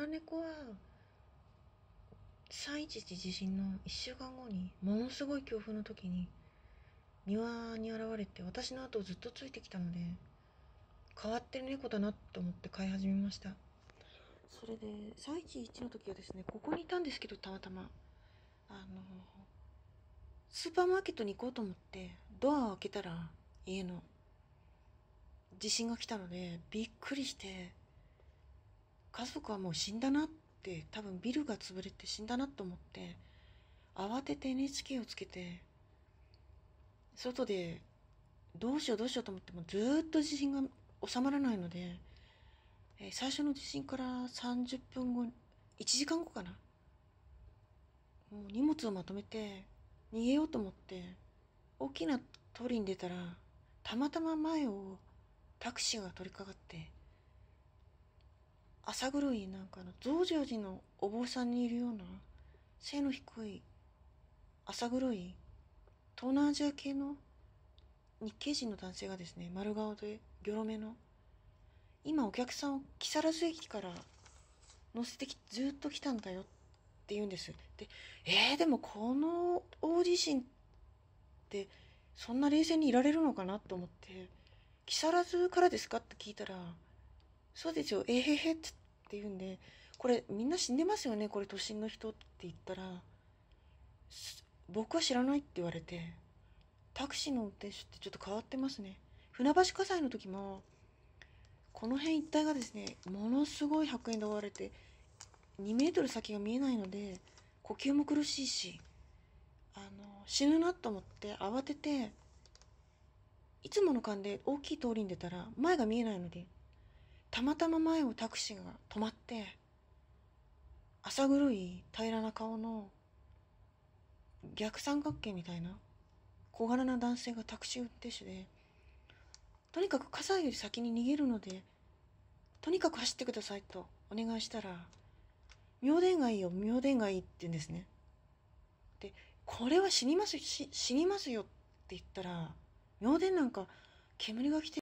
良猫は311地震の1週間後にものすごい強風の時に庭に現れて私の後をずっとついてきたので変わってる猫だなと思って飼い始めましたそれで311の時はですねここにいたんですけどたまたまあのスーパーマーケットに行こうと思ってドアを開けたら家の地震が来たのでびっくりして家族はもう死んだなって多分ビルが潰れて死んだなと思って慌てて NHK をつけて外でどうしようどうしようと思ってもずっと地震が収まらないので、え最初の地震から30分後1時間後かなもう荷物をまとめて逃げようと思って大きな通りに出たらたまたま前をタクシーが取りかかってさ狂いなんかの増上寺のお坊さんにいるような背の低い朝黒い東南アジア系の日系人の男性がですね丸顔でギョロ目の今お客さんを木更津駅から乗せてきずっと来たんだよって言うんですでえー、でもこの大地震ってそんな冷静にいられるのかなと思って木更津からですかって聞いたらそうですよえへへっってって言うんでこれみんな死んでますよねこれ都心の人って言ったら僕は知らないって言われてタクシーの運転手ってちょっと変わってますね船橋火災の時もこの辺一帯がですねものすごい白煙で覆われて2メートル先が見えないので呼吸も苦しいしあの死ぬなと思って慌てていつもの勘で大きい通りに出たら前が見えないのでたまたま前をタクシーが止まって、朝黒い平らな顔の逆三角形みたいな小柄な男性がタクシー運転手で、とにかく傘より先に逃げるので、とにかく走ってくださいとお願いしたら、妙電がいいよ、妙電がいいって言うんですね。で、これは死にます、死にますよって言ったら、妙電なんか煙が来て